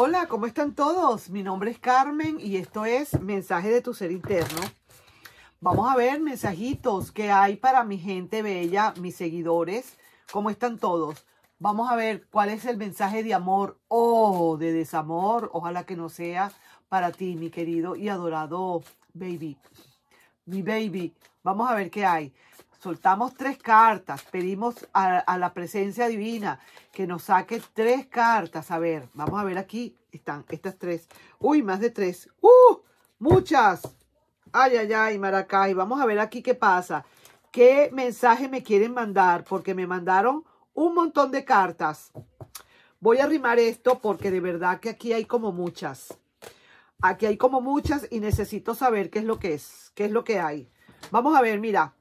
Hola, ¿cómo están todos? Mi nombre es Carmen y esto es Mensaje de tu Ser Interno. Vamos a ver mensajitos que hay para mi gente bella, mis seguidores. ¿Cómo están todos? Vamos a ver cuál es el mensaje de amor o de desamor. Ojalá que no sea para ti, mi querido y adorado baby. Mi baby. Vamos a ver qué hay soltamos tres cartas, pedimos a, la presencia divina que nos saque tres cartas. A ver, vamos a ver aquí están estas tres. Uy, más de tres. ¡Uh! Muchas. Ay, ay, ay, Maracay. Vamos a ver aquí qué pasa. ¿Qué mensaje me quieren mandar? Porque me mandaron un montón de cartas. Voy a arrimar esto porque de verdad que aquí hay como muchas. Aquí hay como muchas y necesito saber qué es lo que es, qué es lo que hay. Vamos a ver, mira,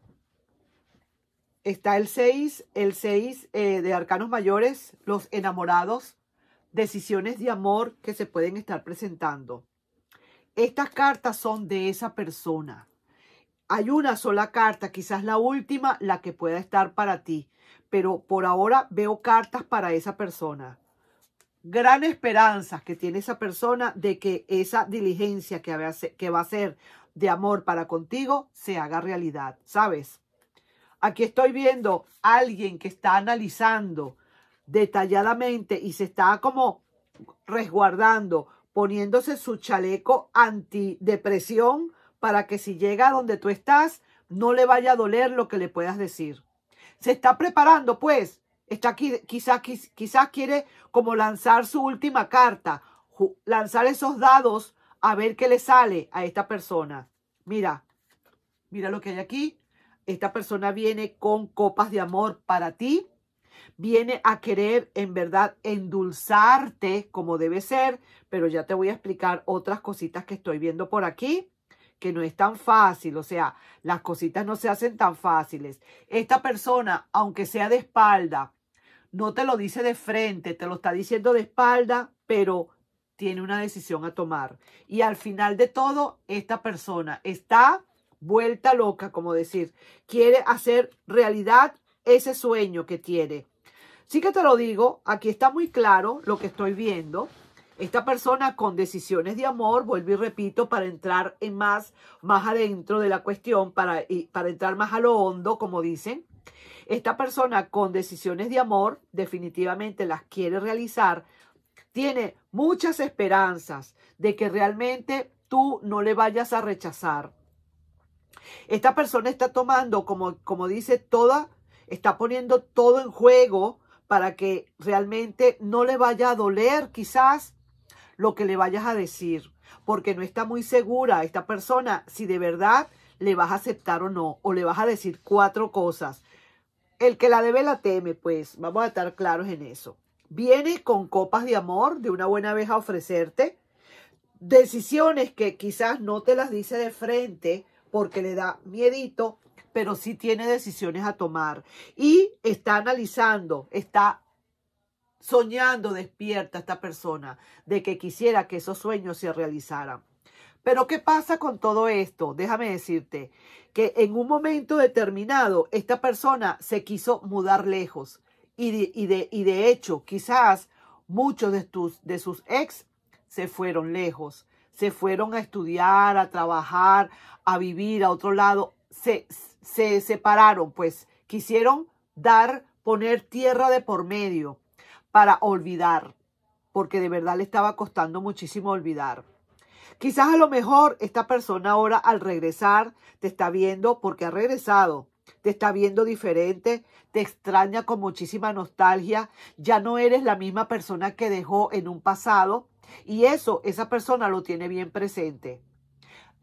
Está el 6, el 6 eh, de arcanos mayores, los enamorados, decisiones de amor que se pueden estar presentando. Estas cartas son de esa persona. Hay una sola carta, quizás la última, la que pueda estar para ti, pero por ahora veo cartas para esa persona. Gran esperanza que tiene esa persona de que esa diligencia que va a ser de amor para contigo se haga realidad, ¿sabes? Aquí estoy viendo a alguien que está analizando detalladamente y se está como resguardando, poniéndose su chaleco antidepresión para que si llega a donde tú estás, no le vaya a doler lo que le puedas decir. Se está preparando, pues. Está aquí, quizás, quizás quiere como lanzar su última carta, lanzar esos dados a ver qué le sale a esta persona. Mira, mira lo que hay aquí. Esta persona viene con copas de amor para ti. Viene a querer en verdad endulzarte como debe ser, pero ya te voy a explicar otras cositas que estoy viendo por aquí que no es tan fácil, o sea, las cositas no se hacen tan fáciles. Esta persona, aunque sea de espalda, no te lo dice de frente, te lo está diciendo de espalda, pero tiene una decisión a tomar. Y al final de todo, esta persona está vuelta loca, como decir, quiere hacer realidad ese sueño que tiene. Sí que te lo digo, aquí está muy claro lo que estoy viendo. Esta persona con decisiones de amor, vuelvo y repito, para entrar en más, más adentro de la cuestión, para, para entrar más a lo hondo, como dicen. Esta persona con decisiones de amor, definitivamente las quiere realizar, tiene muchas esperanzas de que realmente tú no le vayas a rechazar esta persona está tomando, como, como dice, toda, está poniendo todo en juego para que realmente no le vaya a doler quizás lo que le vayas a decir, porque no está muy segura esta persona si de verdad le vas a aceptar o no, o le vas a decir cuatro cosas. El que la debe la teme, pues vamos a estar claros en eso. Viene con copas de amor de una buena vez a ofrecerte decisiones que quizás no te las dice de frente porque le da miedito, pero sí tiene decisiones a tomar. Y está analizando, está soñando despierta esta persona de que quisiera que esos sueños se realizaran. Pero ¿qué pasa con todo esto? Déjame decirte que en un momento determinado esta persona se quiso mudar lejos y de, y de hecho quizás muchos de, tus, de sus ex se fueron lejos se fueron a estudiar, a trabajar, a vivir a otro lado, se, se separaron, pues quisieron dar, poner tierra de por medio para olvidar, porque de verdad le estaba costando muchísimo olvidar. Quizás a lo mejor esta persona ahora al regresar te está viendo porque ha regresado, te está viendo diferente, te extraña con muchísima nostalgia, ya no eres la misma persona que dejó en un pasado y eso esa persona lo tiene bien presente.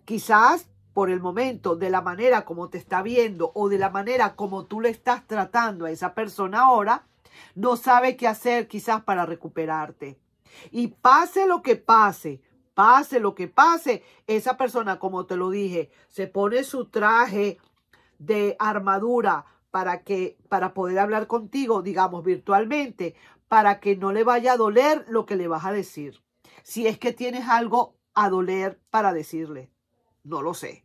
Quizás por el momento, de la manera como te está viendo o de la manera como tú le estás tratando a esa persona ahora, no sabe qué hacer quizás para recuperarte. Y pase lo que pase, pase lo que pase, esa persona, como te lo dije, se pone su traje de armadura para que para poder hablar contigo, digamos virtualmente, para que no le vaya a doler lo que le vas a decir si es que tienes algo a doler para decirle. No lo sé.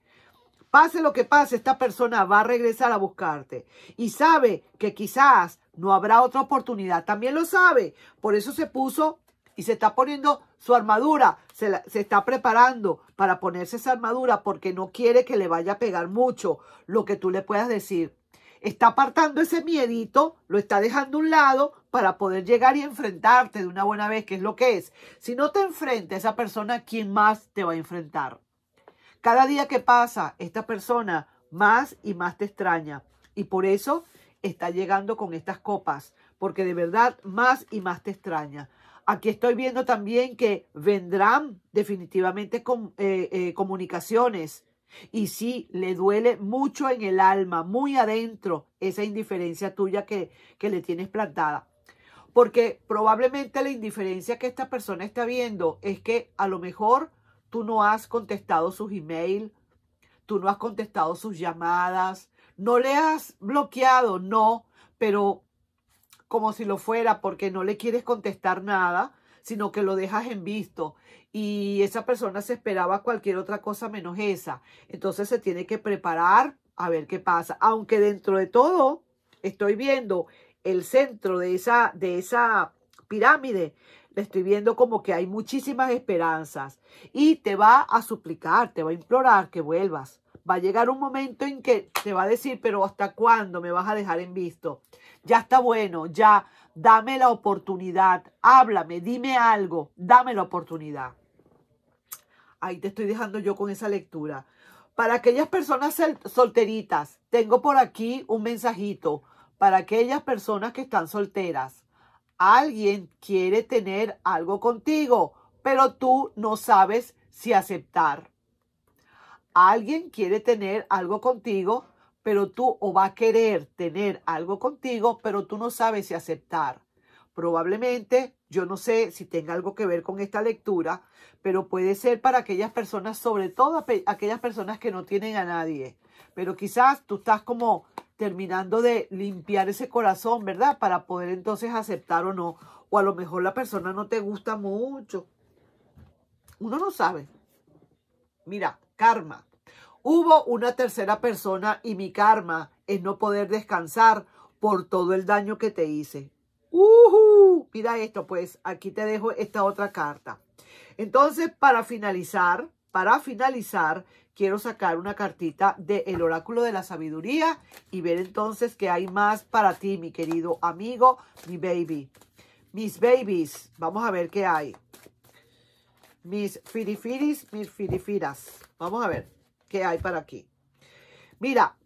Pase lo que pase, esta persona va a regresar a buscarte y sabe que quizás no habrá otra oportunidad. También lo sabe. Por eso se puso y se está poniendo su armadura. Se, está preparando para ponerse esa armadura porque no quiere que le vaya a pegar mucho lo que tú le puedas decir está apartando ese miedito, lo está dejando a un lado para poder llegar y enfrentarte de una buena vez, que es lo que es. Si no te enfrenta esa persona, ¿quién más te va a enfrentar? Cada día que pasa, esta persona más y más te extraña. Y por eso está llegando con estas copas, porque de verdad más y más te extraña. Aquí estoy viendo también que vendrán definitivamente eh, eh, comunicaciones y sí, le duele mucho en el alma, muy adentro, esa indiferencia tuya que, que le tienes plantada. Porque probablemente la indiferencia que esta persona está viendo es que a lo mejor tú no has contestado sus email, tú no has contestado sus llamadas, no le has bloqueado, no, pero como si lo fuera porque no le quieres contestar nada, sino que lo dejas en visto y esa persona se esperaba cualquier otra cosa menos esa. Entonces se tiene que preparar a ver qué pasa. Aunque dentro de todo estoy viendo el centro de esa, de esa pirámide, le estoy viendo como que hay muchísimas esperanzas y te va a suplicar, te va a implorar que vuelvas va a llegar un momento en que te va a decir, pero ¿hasta cuándo me vas a dejar en visto? Ya está bueno, ya, dame la oportunidad, háblame, dime algo, dame la oportunidad. Ahí te estoy dejando yo con esa lectura. Para aquellas personas solteritas, tengo por aquí un mensajito para aquellas personas que están solteras. Alguien quiere tener algo contigo, pero tú no sabes si aceptar alguien quiere tener algo contigo, pero tú o va a querer tener algo contigo, pero tú no sabes si aceptar. Probablemente, yo no sé si tenga algo que ver con esta lectura, pero puede ser para aquellas personas, sobre todo aquellas personas que no tienen a nadie. Pero quizás tú estás como terminando de limpiar ese corazón, ¿verdad? Para poder entonces aceptar o no. O a lo mejor la persona no te gusta mucho. Uno no sabe. Mira, karma. Hubo una tercera persona y mi karma es no poder descansar por todo el daño que te hice. Uh Mira esto, pues aquí te dejo esta otra carta. Entonces, para finalizar, para finalizar, quiero sacar una cartita del el oráculo de la sabiduría y ver entonces qué hay más para ti, mi querido amigo, mi baby. Mis babies, vamos a ver qué hay. Mis firifiris, mis firifiras. Vamos a ver que hay para aquí. Mira,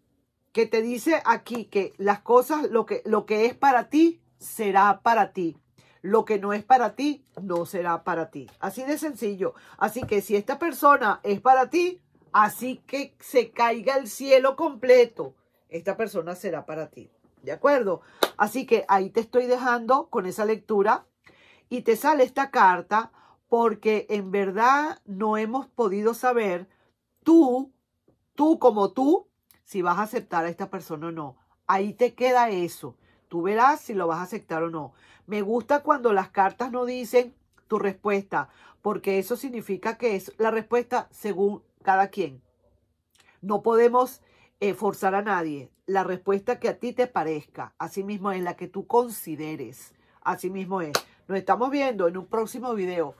que te dice aquí que las cosas, lo que, lo que es para ti, será para ti. Lo que no es para ti, no será para ti. Así de sencillo. Así que si esta persona es para ti, así que se caiga el cielo completo, esta persona será para ti. ¿De acuerdo? Así que ahí te estoy dejando con esa lectura y te sale esta carta porque en verdad no hemos podido saber tú, tú como tú, si vas a aceptar a esta persona o no. Ahí te queda eso. Tú verás si lo vas a aceptar o no. Me gusta cuando las cartas no dicen tu respuesta, porque eso significa que es la respuesta según cada quien. No podemos eh, forzar a nadie. La respuesta que a ti te parezca, así mismo es la que tú consideres. Así mismo es. Nos estamos viendo en un próximo video.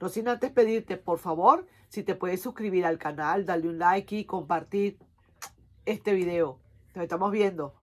No sin antes pedirte, por favor, si te puedes suscribir al canal, darle un like y compartir este video. Nos estamos viendo.